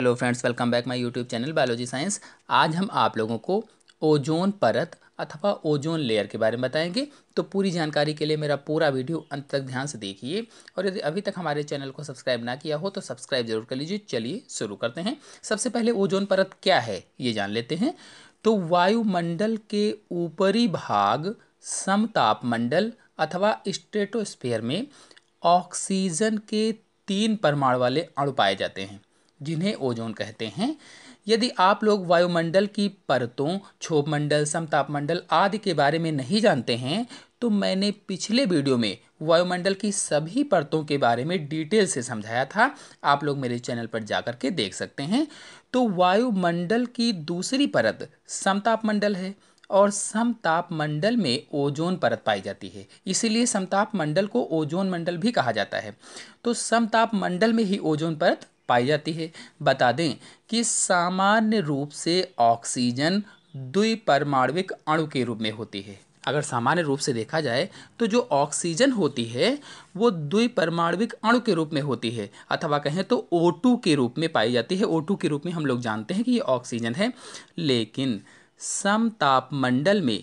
hello friends welcome back my YouTube channel biology science आज हम आप लोगों को ओजोन परत अथवा ओजोन लेयर के बारे में बताएंगे तो पूरी जानकारी के लिए मेरा पूरा वीडियो अंत तक ध्यान से देखिए और यदि अभी तक हमारे चैनल को सब्सक्राइब ना किया हो तो सब्सक्राइब जरूर कर लीजिए चलिए शुरू करते हैं सबसे पहले ओजोन परत क्या है ये जान लेते हैं तो वायुमंडल के ऊपरी भाग समतापमंडल अथवा स्टेटोस्फेयर में ऑक्सीजन के तीन परमाणु वाले अणु पाए जाते हैं जिन्हें ओजोन कहते हैं यदि आप लोग वायुमंडल की परतों क्षोभ मंडल समताप मंडल आदि के बारे में नहीं जानते हैं तो मैंने पिछले वीडियो में वायुमंडल की सभी परतों के बारे में डिटेल से समझाया था आप लोग मेरे चैनल पर जाकर के देख सकते हैं तो वायुमंडल की दूसरी परत समताप मंडल है और समताप मंडल में ओजोन परत पाई जाती है इसीलिए समताप मंडल को ओजोन मंडल भी कहा जाता है तो समताप मंडल में ही ओजोन परत पाई जाती है बता दें कि सामान्य रूप से ऑक्सीजन द्विपरमाणविक अणु के रूप में होती है अगर सामान्य रूप से देखा जाए तो जो ऑक्सीजन होती है वो द्विपरमाणविक अणु के रूप में होती है अथवा कहें तो O2 के रूप में पाई जाती है O2 के रूप में हम लोग जानते हैं कि ये ऑक्सीजन है लेकिन समतापमंडल में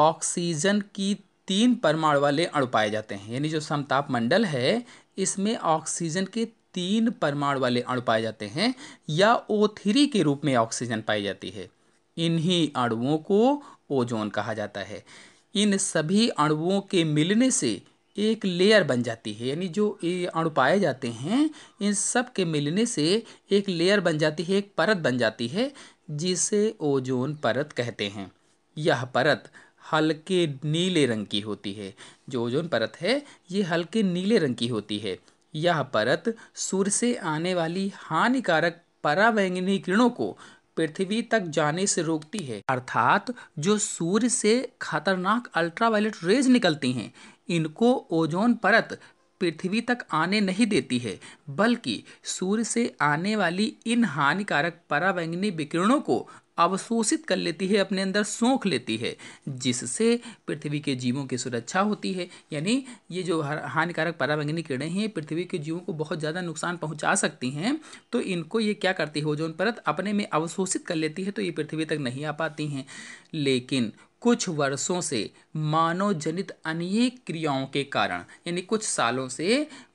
ऑक्सीजन की तीन परमाणु वाले अणु पाए जाते हैं यानी जो समतापमंडल है इसमें ऑक्सीजन के तीन परमाणु वाले अणु पाए जाते हैं या ओ थ्री के रूप में ऑक्सीजन पाई जाती है इन्हीं अणुओं को ओजोन कहा जाता है इन सभी अणुओं के मिलने से एक लेयर बन जाती है यानी जो ये अणु पाए जाते हैं इन सब के मिलने से एक लेयर बन जाती है एक परत बन जाती है जिसे ओजोन परत कहते हैं यह परत हल्के नीले रंग की होती है जो ओजोन परत है ये हल्के नीले रंग की होती है यह परत सूर्य से आने वाली हानिकारक परावैंगनी किरणों को पृथ्वी तक जाने से रोकती है अर्थात जो सूर्य से खतरनाक अल्ट्रावायलेट रेज निकलती हैं इनको ओजोन परत पृथ्वी तक आने नहीं देती है बल्कि सूर्य से आने वाली इन हानिकारक पराबैंगनी विकिरणों को अवशोषित कर लेती है अपने अंदर सोख लेती है जिससे पृथ्वी के जीवों की सुरक्षा होती है यानी ये जो हानिकारक पराबैंगनी किरणें हैं पृथ्वी के जीवों को बहुत ज़्यादा नुकसान पहुंचा सकती हैं तो इनको ये क्या करती है जो उन परत अपने में अवशोषित कर लेती है तो ये पृथ्वी तक नहीं आ पाती हैं लेकिन कुछ वर्षों से मानव जनित अनेक क्रियाओं के कारण यानी कुछ सालों से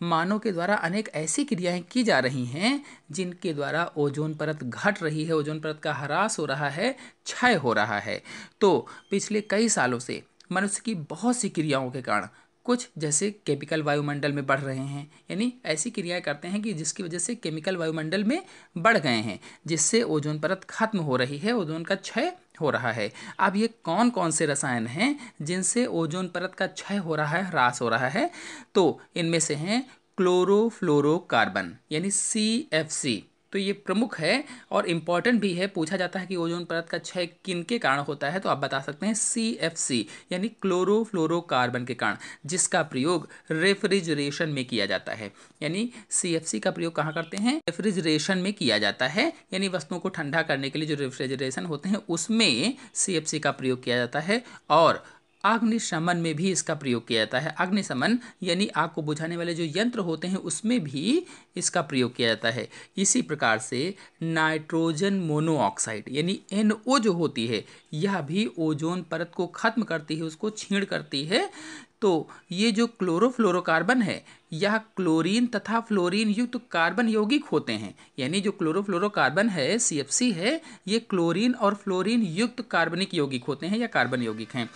मानव के द्वारा अनेक ऐसी क्रियाएं की जा रही हैं जिनके द्वारा ओजोन परत घट रही है ओजोन परत का ह्रास हो रहा है क्षय हो रहा है तो पिछले कई सालों से मनुष्य की बहुत सी क्रियाओं के कारण कुछ जैसे केमिकल वायुमंडल में बढ़ रहे हैं यानी ऐसी क्रियाएं करते हैं कि जिसकी वजह से केमिकल वायुमंडल में बढ़ गए हैं जिससे ओजोन परत खत्म हो रही है ओजोन का क्षय हो रहा है अब ये कौन कौन से रसायन हैं जिनसे ओजोन परत का क्षय हो रहा है ह्रास हो रहा है तो इनमें से हैं क्लोरोफ्लोरोकार्बन यानी सी एफ सी तो ये प्रमुख है और इम्पॉर्टेंट भी है पूछा जाता है कि ओजोन परत का क्षय किन के कारण होता है तो आप बता सकते हैं सी एफ सी यानी क्लोरोफ्लोरोकार्बन के कारण जिसका प्रयोग रेफ्रिजरेशन में किया जाता है यानी सी एफ सी का प्रयोग कहाँ करते हैं रेफ्रिजरेशन में किया जाता है यानी वस्तुओं को ठंडा करने के लिए जो रेफ्रिजरेशन होते हैं उसमें सी एफ सी का प्रयोग किया जाता है और अग्निशमन में भी इसका प्रयोग किया जाता है अग्निशमन यानी आग को बुझाने वाले जो यंत्र होते हैं उसमें भी इसका प्रयोग किया जाता है इसी प्रकार से नाइट्रोजन मोनोऑक्साइड यानी एन जो होती है यह भी ओजोन परत को खत्म करती है उसको छीण करती है तो ये जो क्लोरोफ्लोरोकार्बन है यह क्लोरीन तथा फ्लोरीन युक्त कार्बन यौगिक होते हैं यानी जो क्लोरोफ्लोरोकार्बन है सी है ये क्लोरीन और फ्लोरीन युक्त कार्बनिक यौगिक होते हैं या कार्बन यौगिक हैं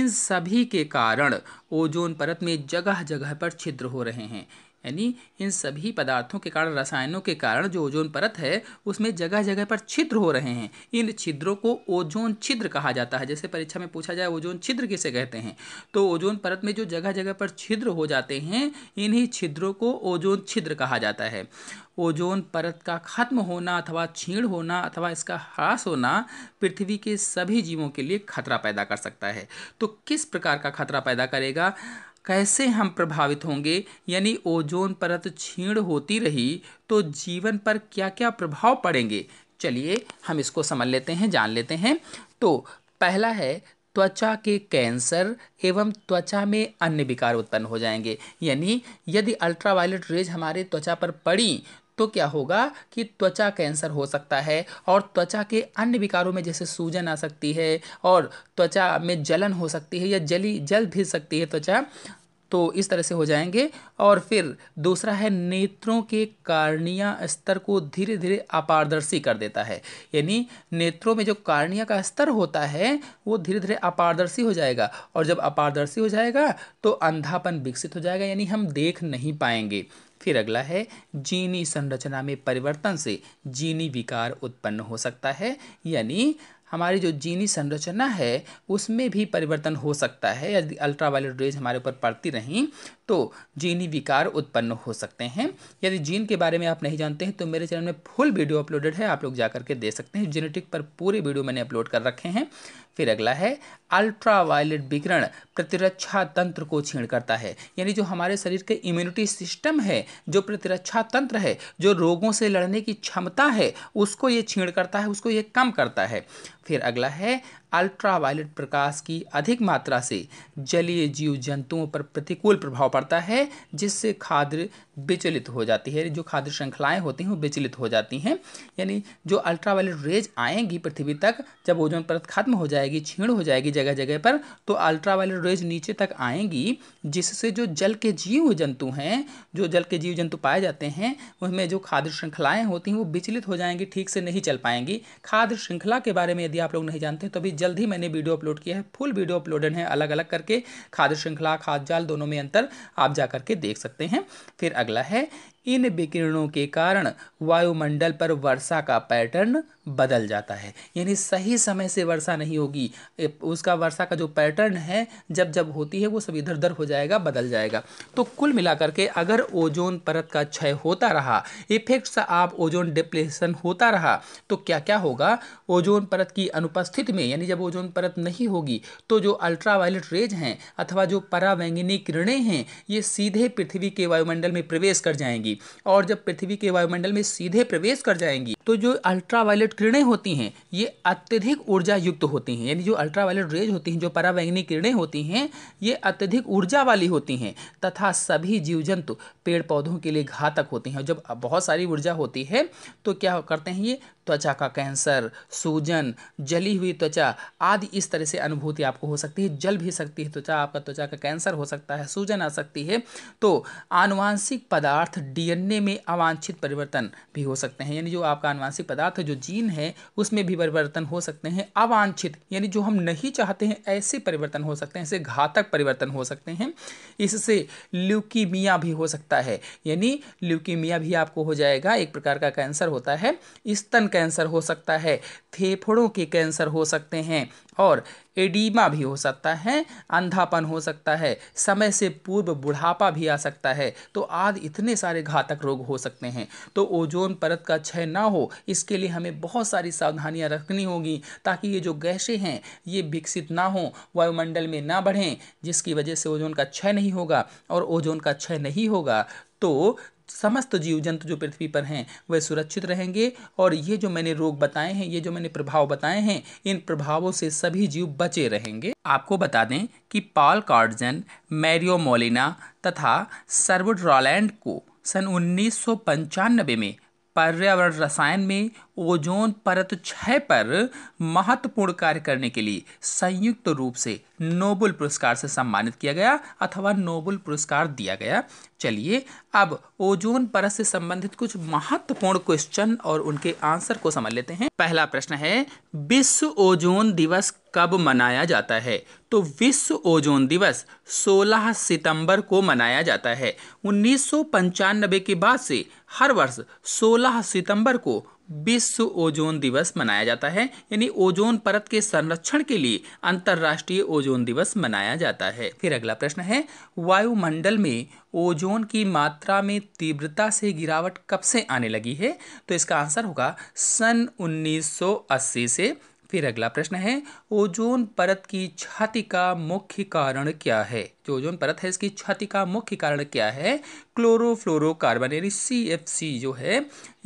इन सभी के कारण ओजोन परत में जगह जगह पर छिद्र हो रहे हैं यानी इन सभी पदार्थों के कारण रसायनों के कारण जो ओजोन परत है उसमें जगह जगह पर छिद्र हो रहे हैं इन छिद्रों को ओजोन छिद्र कहा जाता है जैसे परीक्षा में पूछा जाए ओजोन छिद्र किसे कहते हैं तो ओजोन परत में जो जगह जगह पर छिद्र हो जाते हैं इन्हीं छिद्रों को ओजोन छिद्र कहा जाता है ओजोन परत का खत्म होना अथवा छीण होना अथवा इसका ह्रास होना पृथ्वी के सभी जीवों के लिए खतरा पैदा कर सकता है तो किस प्रकार का खतरा पैदा करेगा कैसे हम प्रभावित होंगे यानी ओजोन परत छीण होती रही तो जीवन पर क्या क्या प्रभाव पड़ेंगे चलिए हम इसको समझ लेते हैं जान लेते हैं तो पहला है त्वचा के कैंसर एवं त्वचा में अन्य विकार उत्पन्न हो जाएंगे यानी यदि अल्ट्रावायलेट रेज हमारे त्वचा पर पड़ी तो क्या होगा कि त्वचा कैंसर हो सकता है और त्वचा के अन्य विकारों में जैसे सूजन आ सकती है और त्वचा में जलन हो सकती है या जली जल भी सकती है त्वचा तो इस तरह से हो जाएंगे और फिर दूसरा है नेत्रों के कार्निया स्तर को धीरे धीरे अपारदर्शी कर देता है यानी नेत्रों में जो कार्निया का स्तर होता है वो धीरे धीरे अपारदर्शी हो जाएगा और जब अपारदर्शी हो जाएगा तो अंधापन विकसित हो जाएगा यानी हम देख नहीं पाएंगे फिर अगला है जीनी संरचना में परिवर्तन से जीनी विकार उत्पन्न हो सकता है यानी हमारी जो जीनी संरचना है उसमें भी परिवर्तन हो सकता है यदि अल्ट्रावायलेट रेज हमारे ऊपर पड़ती रहीं तो जीनी विकार उत्पन्न हो सकते हैं यदि जीन के बारे में आप नहीं जानते हैं तो मेरे चैनल में फुल वीडियो अपलोडेड है आप लोग जा करके दे सकते हैं जेनेटिक पर पूरे वीडियो मैंने अपलोड कर रखे हैं फिर अगला है अल्ट्रावायलेट विकिरण प्रतिरक्षा तंत्र को छीण करता है यानी जो हमारे शरीर के इम्यूनिटी सिस्टम है जो प्रतिरक्षा तंत्र है जो रोगों से लड़ने की क्षमता है उसको ये छीण करता है उसको ये कम करता है फिर अगला है अल्ट्रावायलेट प्रकाश की अधिक मात्रा से जलीय जीव जंतुओं पर प्रतिकूल प्रभाव पड़ता है जिससे खाद्य विचलित हो जाती है जो खाद्य श्रृंखलाएँ होती हैं वो विचलित हो जाती हैं यानी जो अल्ट्रावायलेट रेज आएंगी पृथ्वी तक जब ओजोन परत खत्म हो जाएगी छीण हो जाएगी जगह जगह पर तो अल्ट्रावायलेट रेज नीचे तक आएंगी जिससे जो जल के जीव जंतु हैं जो जल के जीव जंतु पाए जाते हैं उनमें जो खाद्य श्रृंखलाएँ होती हैं वो विचलित हो जाएंगी ठीक से नहीं चल पाएंगी खाद्य श्रृंखला के बारे में यदि आप लोग नहीं जानते तो अभी जल्द ही मैंने वीडियो अपलोड किया है फुल वीडियो अपलोडेड है अलग अलग करके खाद्य श्रृंखला खाद जाल दोनों में अंतर आप जा करके देख सकते हैं फिर अगला है इन विकिरणों के कारण वायुमंडल पर वर्षा का पैटर्न बदल जाता है यानी सही समय से वर्षा नहीं होगी उसका वर्षा का जो पैटर्न है जब जब होती है वो सब इधर उधर हो जाएगा बदल जाएगा तो कुल मिलाकर के अगर ओजोन परत का क्षय होता रहा इफेक्ट आप ओजोन डिप्लेशन होता रहा तो क्या क्या होगा ओजोन परत की अनुपस्थिति में यानी जब ओजोन परत नहीं होगी तो जो अल्ट्रावायलेट रेज हैं अथवा जो परावैंगनी किरणें हैं ये सीधे पृथ्वी के वायुमंडल में प्रवेश कर जाएंगी जाएंगी और जब पृथ्वी के वायुमंडल में सीधे प्रवेश कर जाएंगी तो जो अल्ट्रावायलेट किरणें होती हैं ये अत्यधिक ऊर्जा युक्त होती हैं यानी जो अल्ट्रावायलेट रेज होती हैं जो परावैंगनी किरणें होती हैं ये अत्यधिक ऊर्जा वाली होती हैं तथा सभी जीव जंतु पेड़ पौधों के लिए घातक होती हैं जब बहुत सारी ऊर्जा होती है तो क्या करते हैं ये त्वचा का कैंसर सूजन जली हुई त्वचा आदि इस तरह से अनुभूति आपको हो सकती है जल भी सकती है त्वचा आपका त्वचा का कैंसर हो सकता है सूजन आ सकती है तो आनुवांशिक पदार्थ डी डीएनए में अवांछित परिवर्तन भी हो सकते हैं यानी जो आपका अनुवांशिक पदार्थ जो जीन है उसमें भी परिवर्तन हो सकते हैं अवांछित यानी जो हम नहीं चाहते हैं ऐसे परिवर्तन हो सकते हैं ऐसे घातक परिवर्तन हो सकते हैं इससे ल्यूकीमिया भी हो सकता है यानी ल्यूकीमिया भी आपको हो जाएगा एक प्रकार का कैंसर होता है स्तन कैंसर हो सकता है फेफड़ों के कैंसर हो सकते हैं और एडीमा भी हो सकता है अंधापन हो सकता है समय से पूर्व बुढ़ापा भी आ सकता है तो आज इतने सारे घातक रोग हो सकते हैं तो ओजोन परत का क्षय ना हो इसके लिए हमें बहुत सारी सावधानियां रखनी होगी ताकि ये जो गैसें हैं ये विकसित ना हों वायुमंडल में ना बढ़ें जिसकी वजह से ओजोन का क्षय नहीं होगा और ओजोन का क्षय नहीं होगा तो समस्त जीव जंतु जो पृथ्वी पर हैं वह सुरक्षित रहेंगे और ये जो मैंने रोग बताए हैं ये जो मैंने प्रभाव बताए हैं इन प्रभावों से सभी जीव बचे रहेंगे आपको बता दें कि पॉल कार्डजन मैरियो मोलिना तथा सर्वुड रॉलैंड को सन उन्नीस में पर्यावरण रसायन में ओजोन परत क्षय पर महत्वपूर्ण कार्य करने के लिए संयुक्त रूप से नोबल पुरस्कार से सम्मानित किया गया अथवा नोबल पुरस्कार दिया गया चलिए अब ओजोन परत से संबंधित कुछ महत्वपूर्ण क्वेश्चन और उनके आंसर को समझ लेते हैं पहला प्रश्न है विश्व ओजोन दिवस कब मनाया जाता है तो विश्व ओजोन दिवस 16 सितंबर को मनाया जाता है उन्नीस के बाद से हर वर्ष 16 सितंबर को विश्व ओजोन दिवस मनाया जाता है यानी ओजोन परत के संरक्षण के लिए अंतर्राष्ट्रीय ओजोन दिवस मनाया जाता है फिर अगला प्रश्न है वायुमंडल में ओजोन की मात्रा में तीव्रता से गिरावट कब से आने लगी है तो इसका आंसर होगा सन 1980 से फिर अगला प्रश्न है ओजोन परत की क्षति का मुख्य कारण क्या है जो ओजोन परत है इसकी क्षति का मुख्य कारण क्या है क्लोरोफ्लोरोकार्बन यानी सी एफ सी जो है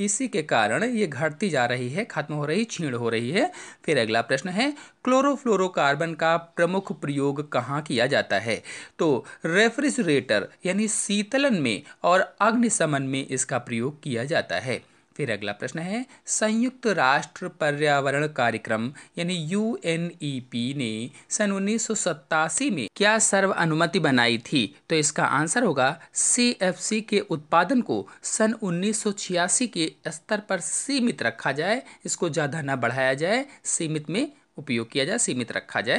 इसी के कारण ये घटती जा रही है खत्म हो रही छीण हो रही है फिर अगला प्रश्न है क्लोरोफ्लोरोकार्बन का प्रमुख प्रयोग कहाँ किया जाता है तो रेफ्रिजरेटर यानी शीतलन में और अग्निशमन में इसका प्रयोग किया जाता है फिर अगला प्रश्न है संयुक्त राष्ट्र पर्यावरण कार्यक्रम यानी यू e ने सन उन्नीस में क्या सर्व अनुमति बनाई थी तो इसका आंसर होगा सी के उत्पादन को सन उन्नीस के स्तर पर सीमित रखा जाए इसको ज़्यादा न बढ़ाया जाए सीमित में उपयोग किया जाए सीमित रखा जाए